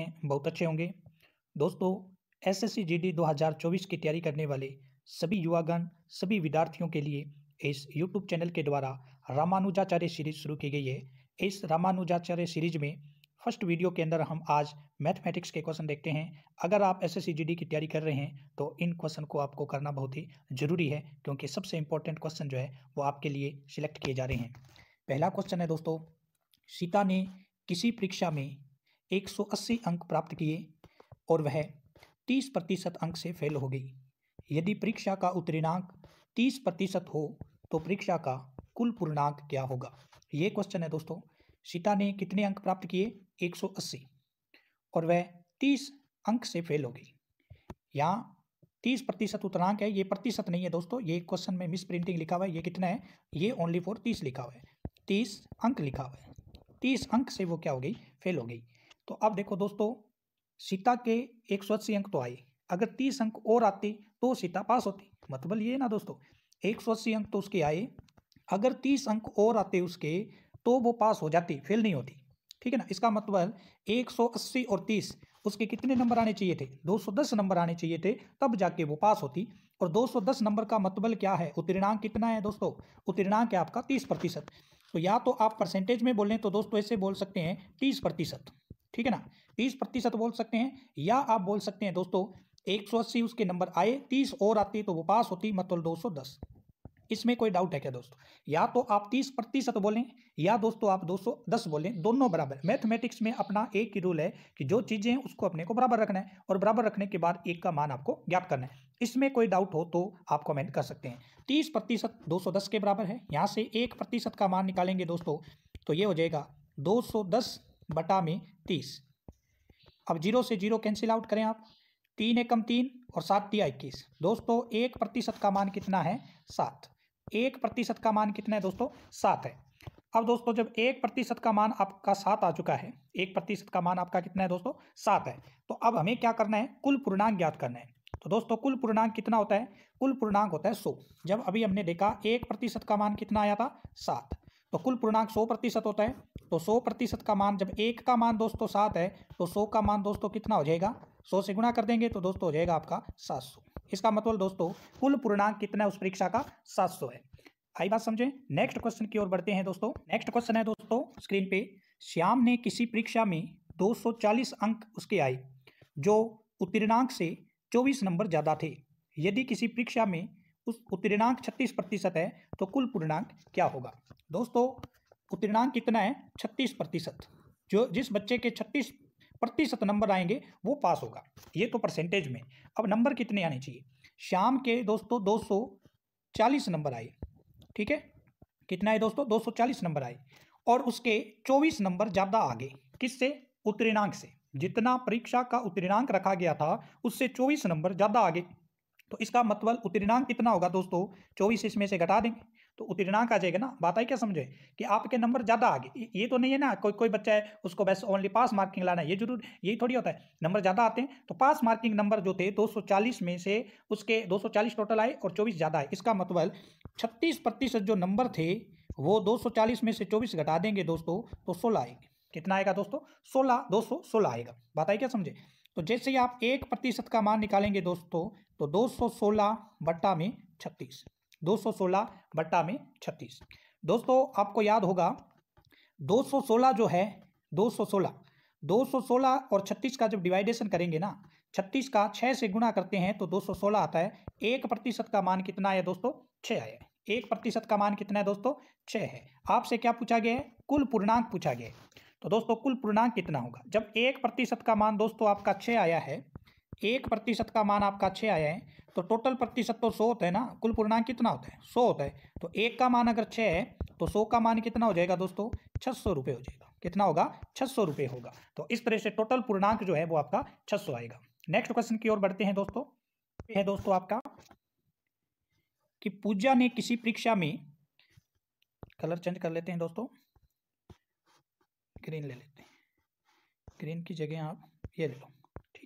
बहुत अच्छे होंगे दोस्तों S S C G D दो हज़ार चौबीस की तैयारी करने वाले सभी युवागण सभी विद्यार्थियों के लिए इस यूट्यूब चैनल के द्वारा रामानुजाचार्य सीरीज शुरू की गई है इस रामानुजाचार्य सीरीज में फर्स्ट वीडियो के अंदर हम आज मैथमेटिक्स के क्वेश्चन देखते हैं अगर आप एस एस की तैयारी कर रहे हैं तो इन क्वेश्चन को आपको करना बहुत ही ज़रूरी है क्योंकि सबसे इंपॉर्टेंट क्वेश्चन जो है वो आपके लिए सिलेक्ट किए जा रहे हैं पहला क्वेश्चन है दोस्तों सीता ने किसी परीक्षा में 180 अंक प्राप्त किए और वह 30 प्रतिशत अंक से फेल हो गई यदि परीक्षा का उत्तीर्णांक 30 प्रतिशत हो तो परीक्षा का कुल पूर्णांक क्या होगा ये क्वेश्चन है दोस्तों सीता ने कितने अंक प्राप्त किए 180 और वह 30 अंक से फेल हो गई यहाँ तीस प्रतिशत उत्तरांक है ये प्रतिशत नहीं है दोस्तों ये क्वेश्चन में मिस प्रिंटिंग लिखा हुआ है ये कितना है ये ओनली फॉर तीस लिखा हुआ है तीस अंक लिखा हुआ है तीस अंक से वो क्या हो गई फेल हो गई तो अब देखो दोस्तों सीता के एक सौ अस्सी अंक तो आए अगर तीस अंक और आते तो सीता पास होती मतलब ये ना दोस्तों एक सौ अस्सी अंक तो उसके आए अगर तीस अंक और आते उसके तो वो पास हो जाती फेल नहीं होती ठीक है ना इसका मतलब एक सौ अस्सी और तीस उसके कितने नंबर आने चाहिए थे 210 नंबर आने चाहिए थे तब जाके वो पास होती और 210 नंबर का मतबल क्या है उत्तीर्णांक कितना है दोस्तों उत्तीर्णांक है आपका 30 प्रतिशत तो या तो आप परसेंटेज में बोलें तो दोस्तों ऐसे बोल सकते हैं 30 प्रतिशत ठीक है ना तीस प्रतिशत बोल सकते हैं या आप बोल सकते हैं दोस्तों एक सौ अस्सी उसके नंबर आए तीस और आती तो वो पास होती मतलब दो सौ दस इसमें कोई डाउट है क्या दोस्तों या तो आप तीस प्रतिशत बोलें या दोस्तों आप दो सौ दस बोलें दोनों बराबर मैथमेटिक्स में अपना एक ही रूल है कि जो चीज़ें हैं उसको अपने को बराबर रखना है और बराबर रखने के बाद एक का मान आपको ज्ञात करना है इसमें कोई डाउट हो तो आप कमेंट कर सकते हैं तीस प्रतिशत दो सौ दस के बराबर है यहाँ से एक प्रतिशत का मान निकालेंगे दोस्तों तो ये हो जाएगा दो सौ दस बटा में तीस अब जीरो से जीरो कैंसिल आउट करें आप तीन एकम तीन और सात दिया इक्कीस दोस्तों एक प्रतिशत का मान कितना है सात एक प्रतिशत का मान कितना है दोस्तों सात है अब दोस्तों जब एक प्रतिशत का मान आपका सात आ चुका है एक प्रतिशत का मान आपका कितना है दोस्तों सात है तो अब हमें क्या करना है कुल पूर्णांक ज्ञात करना है तो दोस्तों कुल पूर्णांक कितना होता है कुल पूर्णांक होता है सौ जब अभी हमने देखा एक प्रतिशत का मान कितना आया था सात तो कुल पूर्णांक सौ प्रतिशत होता है तो सौ प्रतिशत का मान जब एक का मान दोस्तों सात है तो सौ का मान दोस्तों कितना हो जाएगा सौ से गुणा कर देंगे तो दोस्तों हो जाएगा आपका सात सौ इसका मतलब दोस्तों कुल पूर्णांक कितना है उस परीक्षा का सात सौ है आई बात समझे नेक्स्ट क्वेश्चन की ओर बढ़ते हैं दोस्तों नेक्स्ट क्वेश्चन है दोस्तों स्क्रीन पे श्याम ने किसी परीक्षा में चालीस अंक उसके आए जो उत्तीर्णांक से चौबीस नंबर ज़्यादा थे यदि किसी परीक्षा में उस उत्तीर्णांक छत्तीस प्रतिशत है तो कुल पूर्णांक क्या होगा दोस्तों उत्तीर्णांक तो कितना है छत्तीस प्रतिशत जो जिस बच्चे के छत्तीस प्रतिशत नंबर आएंगे वो पास होगा ये तो परसेंटेज में अब नंबर कितने आने चाहिए शाम के दोस्तों दो सौ चालीस नंबर आए ठीक है कितना है दोस्तों दो सौ चालीस नंबर आए और उसके चौबीस नंबर ज़्यादा आगे किससे उत्तीर्णांक से जितना परीक्षा का उत्तीर्णांक रखा गया था उससे चौबीस नंबर ज़्यादा आगे तो इसका मतलब उत्तीर्णांक कितना होगा दोस्तों चौबीस इसमें से घटा देंगे तो उत्तीर्णांक आ जाएगा ना बात आई क्या समझे कि आपके नंबर ज़्यादा आ गए ये तो नहीं है ना कोई कोई बच्चा है उसको बस ओनली पास मार्किंग लाना है ये जरूर यही थोड़ी होता है नंबर ज़्यादा आते हैं तो पास मार्किंग नंबर जो थे 240 में से उसके 240 टोटल आए और 24 ज़्यादा आए इसका मतलब छत्तीस प्रतिशत जो नंबर थे वो दो में से चौबीस घटा देंगे दोस्तों तो सोलह आएंगे कितना आएगा दोस्तों सोलह दो सौ सोलह आएगा बात आई क्या समझे तो जैसे ही आप एक प्रतिशत का मान निकालेंगे दोस्तों तो दो सौ सोलह बट्टा में छत्तीस 216 बट्टा में 36 दोस्तों आपको याद होगा 216 जो है 216 216 और 36 का जब डिवाइडेशन करेंगे ना 36 का 6 से गुणा करते हैं तो 216 आता है एक प्रतिशत का मान कितना है दोस्तों छः आया एक प्रतिशत का मान कितना है दोस्तों छः है आपसे क्या पूछा गया है कुल पूर्णांक पूछा गया है तो दोस्तों कुल पूर्णांक कितना होगा जब एक प्रतिशत का मान दोस्तों आपका छः आया है एक प्रतिशत का मान आपका छः आया है तो टोटल प्रतिशत तो सौ होता है ना कुल पूर्णांक कितना होता है सौ होता है तो एक का मान अगर छः है तो सौ का मान कितना हो जाएगा दोस्तों छः सौ रुपये हो जाएगा कितना होगा छः सौ रुपये होगा तो इस तरह से टोटल पूर्णांक जो है वो आपका छः सौ आएगा नेक्स्ट क्वेश्चन की ओर बढ़ते हैं दोस्तों है दोस्तों आपका कि पूजा ने किसी परीक्षा में कलर चेंज कर लेते हैं दोस्तों ग्रीन ले लेते हैं ग्रीन की जगह आप ये ले लो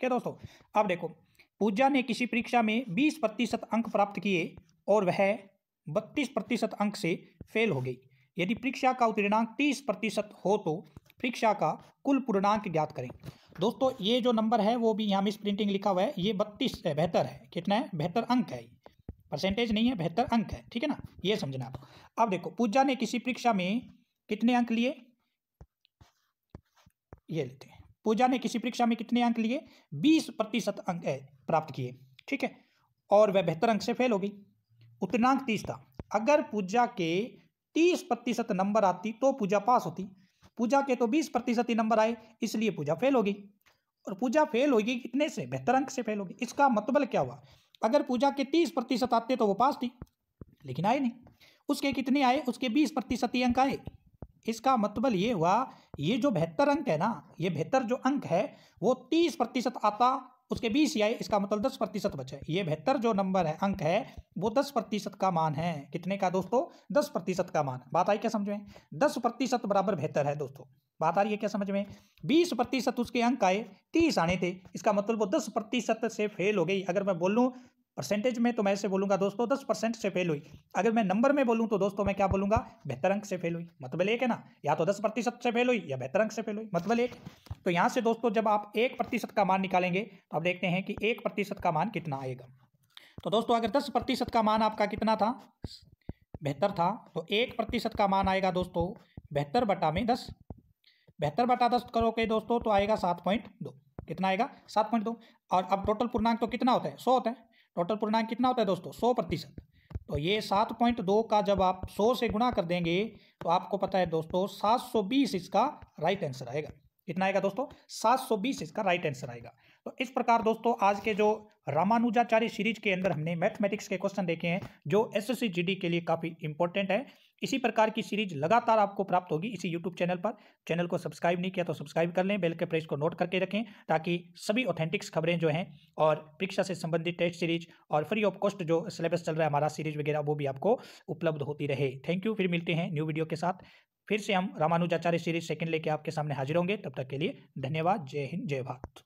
ठीक है दोस्तों अब देखो पूजा ने किसी परीक्षा में बीस प्रतिशत अंक प्राप्त किए और वह बत्तीस प्रतिशत अंक से फेल हो गई यदि परीक्षा का उत्तीर्णांक तीस प्रतिशत हो तो परीक्षा का कुल पूर्णांक ज्ञात करें दोस्तों ये जो नंबर है वो भी यहाँ मिस प्रिंटिंग लिखा हुआ है ये बत्तीस है बेहतर है कितना है बेहतर अंक है परसेंटेज नहीं है बेहतर अंक है ठीक है ना ये समझना आप अब देखो पूजा ने किसी परीक्षा में कितने अंक लिए ये लेते हैं पूजा ने किसी परीक्षा में कितने अंक लिए बीस प्रतिशत अंक प्राप्त किए ठीक है और वह बेहतर अंक से फेल हो गई अंक तीस था अगर पूजा के तीस प्रतिशत नंबर आती तो पूजा पास होती पूजा के तो बीस प्रतिशत ही नंबर आए इसलिए पूजा फेल हो गई और पूजा फेल होगी कितने से बेहतर अंक से फेल होगी इसका मतलब क्या हुआ अगर पूजा के तीस प्रतिशत आते तो वो पास थी लेकिन आए नहीं उसके कितने आए उसके बीस प्रतिशत अंक आए इसका मतलब ये हुआ ये जो बेहतर अंक है ना ये बेहतर जो अंक है वो तीस प्रतिशत आता उसके बीस आए इसका मतलब दस प्रतिशत बचे ये बेहतर जो नंबर है अंक है वो दस प्रतिशत का मान है कितने का दोस्तों दस प्रतिशत का मान बात आई क्या समझ में दस प्रतिशत बराबर बेहतर है दोस्तों बात आ रही है क्या समझ में बीस प्रतिशत उसके अंक आए तीस आने थे इसका मतलब वो दस प्रतिशत से फेल हो गई अगर मैं बोलूँ परसेंटेज में तो मैं ऐसे बोलूंगा दोस्तों दस परसेंट से फेल हुई अगर मैं नंबर में बोलूँ तो दोस्तों मैं क्या बोलूंगा बेहतर अंक से फेल हुई मतलब एक है ना या तो दस प्रतिशत से फेल हुई या बेहतर अंक से फेल हुई मतलब एक तो यहाँ से दोस्तों जब आप एक प्रतिशत का मान निकालेंगे तो आप देखते हैं कि एक प्रतिशत का मान कितना आएगा तो दोस्तों अगर दस प्रतिशत का मान आपका कितना था बेहतर था तो एक प्रतिशत का मान आएगा दोस्तों बेहतर बटा में दस बेहतर बटा दस करोगे दोस्तों तो आएगा सात पॉइंट दो कितना आएगा सात पॉइंट दो और अब टोटल पूर्णांक तो कितना होता है सौ होता है टोटल पूर्णांक कितना होता है दोस्तों सौ प्रतिशत तो ये सात पॉइंट दो का जब आप सौ से गुणा कर देंगे तो आपको पता है दोस्तों सात सौ बीस इसका राइट आंसर आएगा कितना आएगा दोस्तों सात सौ बीस इसका राइट आंसर आएगा तो इस प्रकार दोस्तों आज के जो रामानुजाचार्य सीरीज के अंदर हमने मैथमेटिक्स के क्वेश्चन देखे हैं जो एस एस के लिए काफ़ी इंपॉर्टेंट है इसी प्रकार की सीरीज लगातार आपको प्राप्त होगी इसी यूट्यूब चैनल पर चैनल को सब्सक्राइब नहीं किया तो सब्सक्राइब कर लें बेल के प्रेस को नोट करके रखें ताकि सभी ऑथेंटिक्स खबरें जो हैं और परीक्षा से संबंधित टेस्ट सीरीज और फ्री ऑफ कॉस्ट जो सिलेबस चल रहा है हमारा सीरीज वगैरह वो भी आपको उपलब्ध होती रहे थैंक यू फिर मिलते हैं न्यू वीडियो के साथ फिर से हम रामानुजाचार्य सीरीज सेकेंड लेके आपके सामने हाजिर होंगे तब तक के लिए धन्यवाद जय हिंद जय भारत